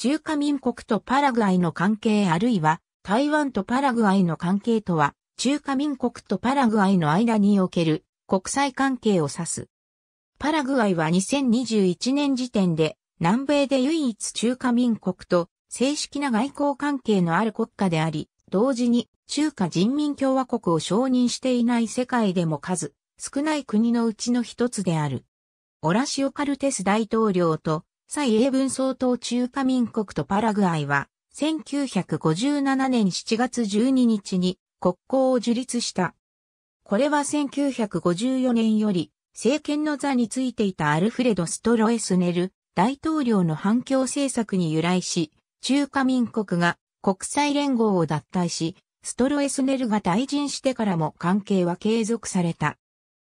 中華民国とパラグアイの関係あるいは台湾とパラグアイの関係とは中華民国とパラグアイの間における国際関係を指す。パラグアイは2021年時点で南米で唯一中華民国と正式な外交関係のある国家であり、同時に中華人民共和国を承認していない世界でも数少ない国のうちの一つである。オラシオカルテス大統領と蔡英文総統中華民国とパラグアイは、1957年7月12日に国交を樹立した。これは1954年より政権の座についていたアルフレド・ストロエスネル大統領の反共政策に由来し、中華民国が国際連合を脱退し、ストロエスネルが退陣してからも関係は継続された。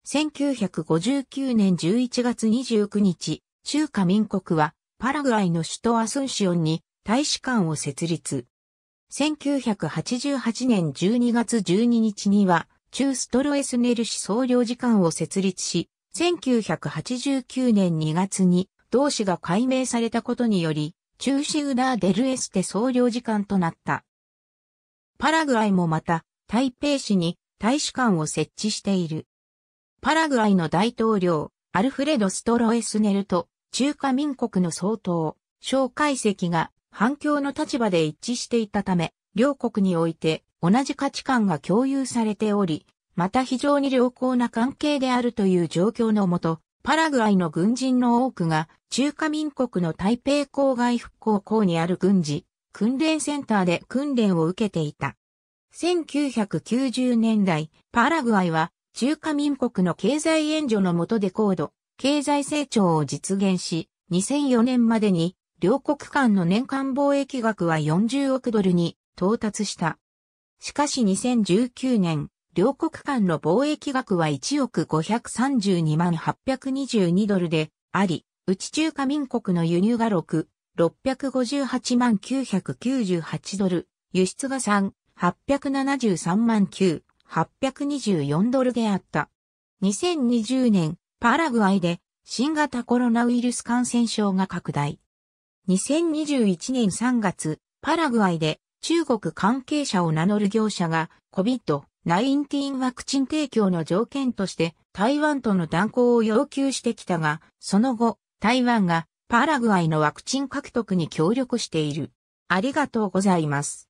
1959年11月29日、中華民国はパラグアイの首都アスンシオンに大使館を設立。1988年12月12日には中ストロエスネル市総領事館を設立し、1989年2月に同市が改名されたことにより、中シウダーデルエステ総領事館となった。パラグアイもまた台北市に大使館を設置している。パラグアイの大統領、アルフレド・ストロエスネルと中華民国の総統、蒋介石が反共の立場で一致していたため、両国において同じ価値観が共有されており、また非常に良好な関係であるという状況のもと、パラグアイの軍人の多くが中華民国の台北郊外復興港にある軍事訓練センターで訓練を受けていた。1990年代、パラグアイは中華民国の経済援助の下で高度、経済成長を実現し、2004年までに両国間の年間貿易額は40億ドルに到達した。しかし2019年、両国間の貿易額は1億532万822ドルであり、うち中華民国の輸入が6、658万998ドル、輸出が3、873万9、824ドルであった。2020年、パラグアイで新型コロナウイルス感染症が拡大。2021年3月、パラグアイで中国関係者を名乗る業者が COVID-19 ワクチン提供の条件として台湾との断交を要求してきたが、その後、台湾がパラグアイのワクチン獲得に協力している。ありがとうございます。